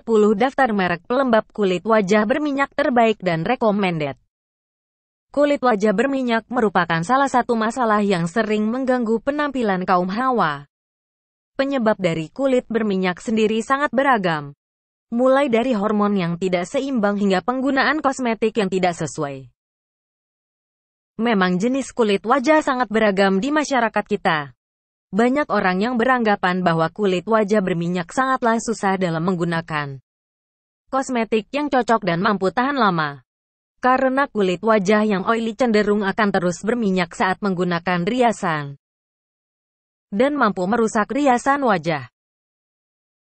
10 daftar merek pelembab kulit wajah berminyak terbaik dan recommended. Kulit wajah berminyak merupakan salah satu masalah yang sering mengganggu penampilan kaum hawa. Penyebab dari kulit berminyak sendiri sangat beragam. Mulai dari hormon yang tidak seimbang hingga penggunaan kosmetik yang tidak sesuai. Memang jenis kulit wajah sangat beragam di masyarakat kita. Banyak orang yang beranggapan bahwa kulit wajah berminyak sangatlah susah dalam menggunakan kosmetik yang cocok dan mampu tahan lama. Karena kulit wajah yang oily cenderung akan terus berminyak saat menggunakan riasan dan mampu merusak riasan wajah.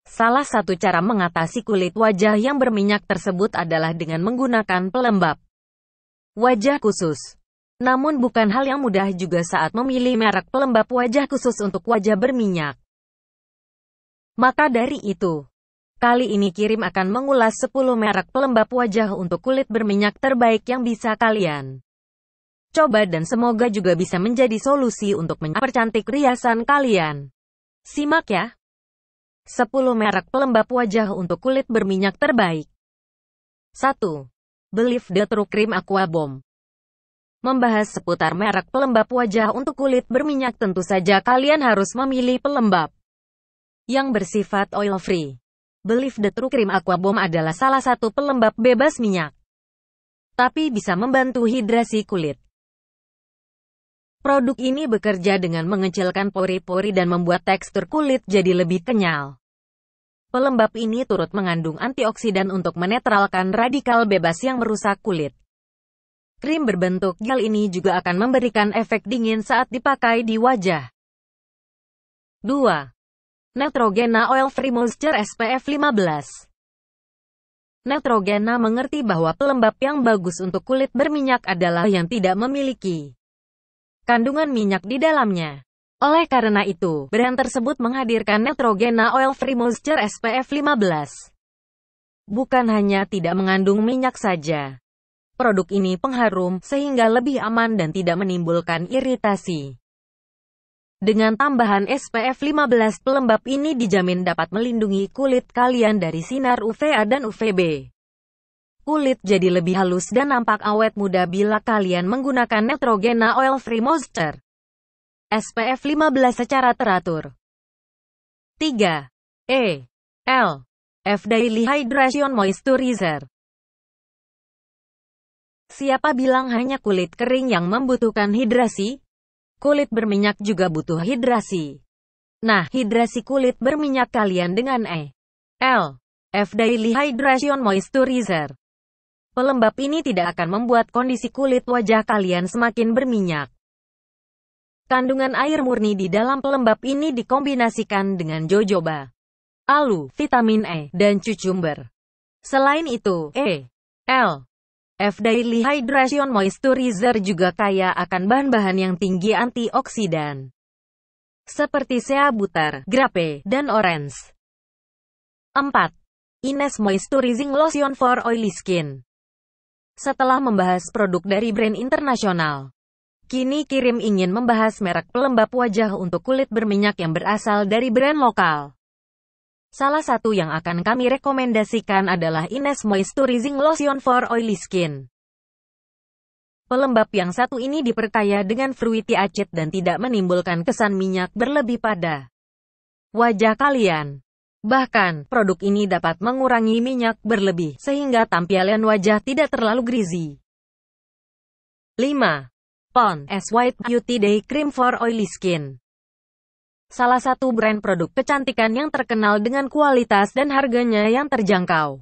Salah satu cara mengatasi kulit wajah yang berminyak tersebut adalah dengan menggunakan pelembab wajah khusus. Namun bukan hal yang mudah juga saat memilih merek pelembab wajah khusus untuk wajah berminyak. Maka dari itu, kali ini Kirim akan mengulas 10 merek pelembab wajah untuk kulit berminyak terbaik yang bisa kalian coba dan semoga juga bisa menjadi solusi untuk mempercantik riasan kalian. Simak ya. 10 merek pelembab wajah untuk kulit berminyak terbaik. 1. Believe the True Cream Aqua Bomb membahas seputar merek pelembab wajah untuk kulit berminyak tentu saja kalian harus memilih pelembab yang bersifat oil free. Believe the True Cream Bomb adalah salah satu pelembab bebas minyak, tapi bisa membantu hidrasi kulit. Produk ini bekerja dengan mengecilkan pori-pori dan membuat tekstur kulit jadi lebih kenyal. Pelembab ini turut mengandung antioksidan untuk menetralkan radikal bebas yang merusak kulit. Krim berbentuk gel ini juga akan memberikan efek dingin saat dipakai di wajah. 2. Neutrogena Oil Free Moisture SPF 15 Neutrogena mengerti bahwa pelembab yang bagus untuk kulit berminyak adalah yang tidak memiliki kandungan minyak di dalamnya. Oleh karena itu, brand tersebut menghadirkan Neutrogena Oil Free Moisture SPF 15. Bukan hanya tidak mengandung minyak saja, Produk ini pengharum, sehingga lebih aman dan tidak menimbulkan iritasi. Dengan tambahan SPF 15 pelembab ini dijamin dapat melindungi kulit kalian dari sinar UVA dan UVB. Kulit jadi lebih halus dan nampak awet muda bila kalian menggunakan Netrogena Oil Free Moisture. SPF 15 secara teratur. 3. E. L. F Daily Hydration Moisturizer Siapa bilang hanya kulit kering yang membutuhkan hidrasi? Kulit berminyak juga butuh hidrasi. Nah, hidrasi kulit berminyak kalian dengan E. L. F Daily Hydration Moisturizer. Pelembab ini tidak akan membuat kondisi kulit wajah kalian semakin berminyak. Kandungan air murni di dalam pelembab ini dikombinasikan dengan jojoba, alu, vitamin E, dan cucumber. Selain itu, E, L, F. Daily Hydration Moisturizer juga kaya akan bahan-bahan yang tinggi antioksidan, seperti sea butter, grape, dan orange. 4. Ines Moisturizing Lotion for Oily Skin Setelah membahas produk dari brand internasional, kini Kirim ingin membahas merek pelembab wajah untuk kulit berminyak yang berasal dari brand lokal. Salah satu yang akan kami rekomendasikan adalah Ines Moisturizing Lotion for Oily Skin. Pelembab yang satu ini diperkaya dengan fruity acid dan tidak menimbulkan kesan minyak berlebih pada wajah kalian. Bahkan, produk ini dapat mengurangi minyak berlebih sehingga tampilan wajah tidak terlalu greasy. 5. Pond S White Beauty Day Cream for Oily Skin salah satu brand produk kecantikan yang terkenal dengan kualitas dan harganya yang terjangkau.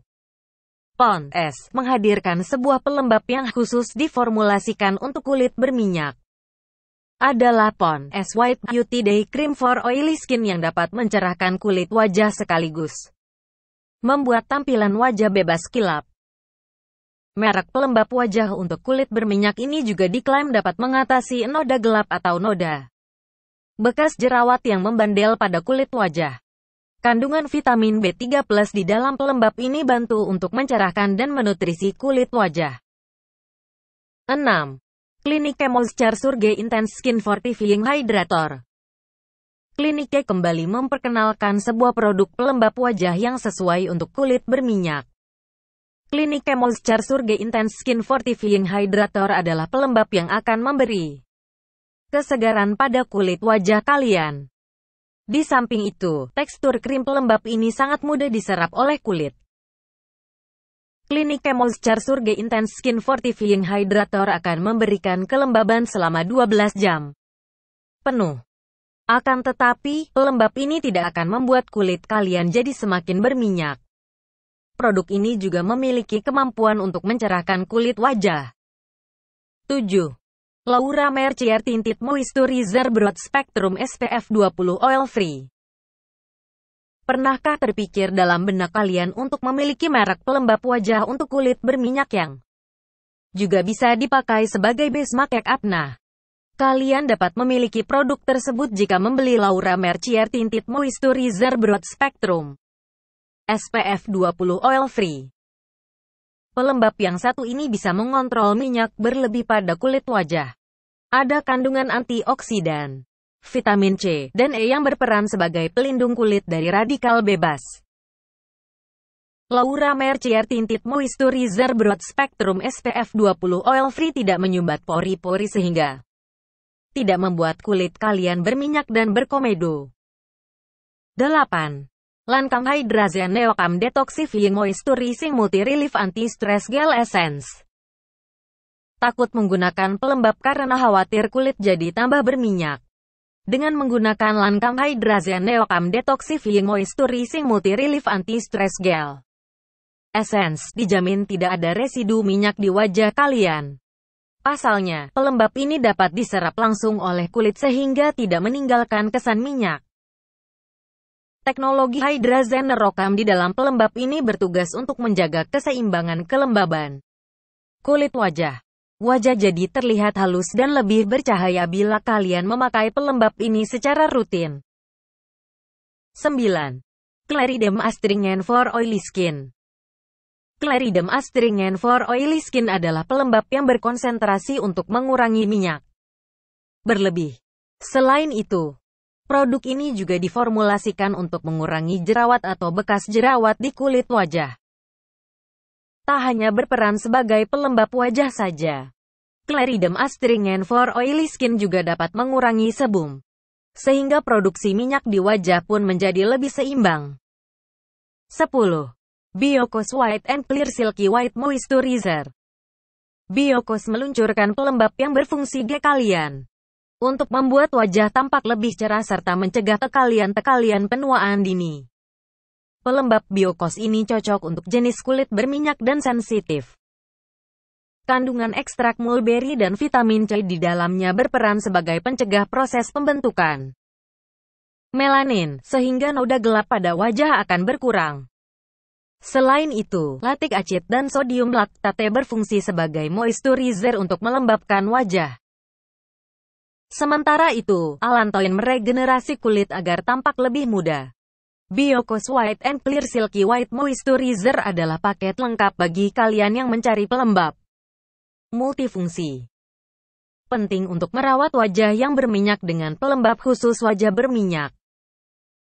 Pond S menghadirkan sebuah pelembab yang khusus diformulasikan untuk kulit berminyak. Adalah Pond S White Beauty Day Cream for Oily Skin yang dapat mencerahkan kulit wajah sekaligus membuat tampilan wajah bebas kilap. Merek pelembab wajah untuk kulit berminyak ini juga diklaim dapat mengatasi noda gelap atau noda bekas jerawat yang membandel pada kulit wajah. Kandungan vitamin B3 plus di dalam pelembab ini bantu untuk mencerahkan dan menutrisi kulit wajah. 6. Klinik Moisture Surge Intense Skin Fortifying Hydrator Klinike kembali memperkenalkan sebuah produk pelembab wajah yang sesuai untuk kulit berminyak. Klinike Moisture Surge Intense Skin Fortifying Hydrator adalah pelembab yang akan memberi kesegaran pada kulit wajah kalian. Di samping itu, tekstur krim pelembab ini sangat mudah diserap oleh kulit. Klinik Moisture Surge Intense Skin Fortifying Hydrator akan memberikan kelembaban selama 12 jam penuh. Akan tetapi, pelembab ini tidak akan membuat kulit kalian jadi semakin berminyak. Produk ini juga memiliki kemampuan untuk mencerahkan kulit wajah. 7. Laura Mercier Tinted Moisturizer Broad Spectrum SPF 20 Oil Free. Pernahkah terpikir dalam benak kalian untuk memiliki merek pelembab wajah untuk kulit berminyak yang juga bisa dipakai sebagai base make up nah? Kalian dapat memiliki produk tersebut jika membeli Laura Mercier Tinted Moisturizer Broad Spectrum SPF 20 Oil Free. Pelembab yang satu ini bisa mengontrol minyak berlebih pada kulit wajah. Ada kandungan antioksidan, vitamin C, dan E yang berperan sebagai pelindung kulit dari radikal bebas. Laura Mercier Tinted Moisturizer Broad Spectrum SPF 20 Oil Free tidak menyumbat pori-pori sehingga tidak membuat kulit kalian berminyak dan berkomedo. 8. Lancome Hydrazen Neocam Detoxifying Moisturizing Multi Relief Anti Stress Gel Essence. Takut menggunakan pelembab karena khawatir kulit jadi tambah berminyak. Dengan menggunakan Lancome Hydrazen Neocam Detoxifying Moisturizing Multi Relief Anti Stress Gel. Essence dijamin tidak ada residu minyak di wajah kalian. Pasalnya, pelembab ini dapat diserap langsung oleh kulit sehingga tidak meninggalkan kesan minyak. Teknologi hydrazine rokam di dalam pelembab ini bertugas untuk menjaga keseimbangan kelembaban kulit wajah. Wajah jadi terlihat halus dan lebih bercahaya bila kalian memakai pelembab ini secara rutin. 9. Claridem Astringen for Oily Skin Claridem Astringen for Oily Skin adalah pelembab yang berkonsentrasi untuk mengurangi minyak berlebih. Selain itu, Produk ini juga diformulasikan untuk mengurangi jerawat atau bekas jerawat di kulit wajah. Tak hanya berperan sebagai pelembab wajah saja. Clariderm astringent for oily skin juga dapat mengurangi sebum. Sehingga produksi minyak di wajah pun menjadi lebih seimbang. 10. Biocos White and Clear Silky White Moisturizer Biocos meluncurkan pelembab yang berfungsi di kalian untuk membuat wajah tampak lebih cerah serta mencegah kekalian-kekalian penuaan dini. Pelembab biokos ini cocok untuk jenis kulit berminyak dan sensitif. Kandungan ekstrak mulberry dan vitamin C di dalamnya berperan sebagai pencegah proses pembentukan melanin, sehingga noda gelap pada wajah akan berkurang. Selain itu, latik acid dan sodium laktate berfungsi sebagai moisturizer untuk melembabkan wajah. Sementara itu, Alantoin meregenerasi kulit agar tampak lebih muda. Biocos White and Clear Silky White Moisturizer adalah paket lengkap bagi kalian yang mencari pelembab. Multifungsi Penting untuk merawat wajah yang berminyak dengan pelembab khusus wajah berminyak.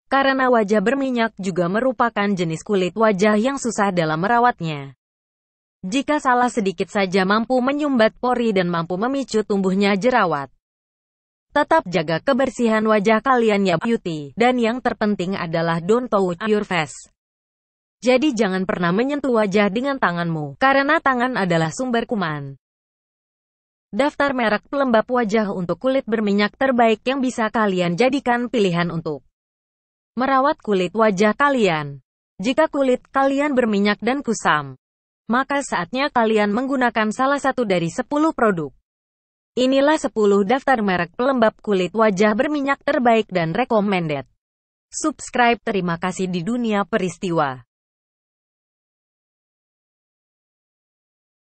Karena wajah berminyak juga merupakan jenis kulit wajah yang susah dalam merawatnya. Jika salah sedikit saja mampu menyumbat pori dan mampu memicu tumbuhnya jerawat. Tetap jaga kebersihan wajah kalian ya beauty. Dan yang terpenting adalah don't touch your face. Jadi jangan pernah menyentuh wajah dengan tanganmu, karena tangan adalah sumber kuman. Daftar merek pelembab wajah untuk kulit berminyak terbaik yang bisa kalian jadikan pilihan untuk merawat kulit wajah kalian. Jika kulit kalian berminyak dan kusam, maka saatnya kalian menggunakan salah satu dari 10 produk. Inilah 10 daftar merek pelembab kulit wajah berminyak terbaik dan recommended. Subscribe terima kasih di dunia peristiwa.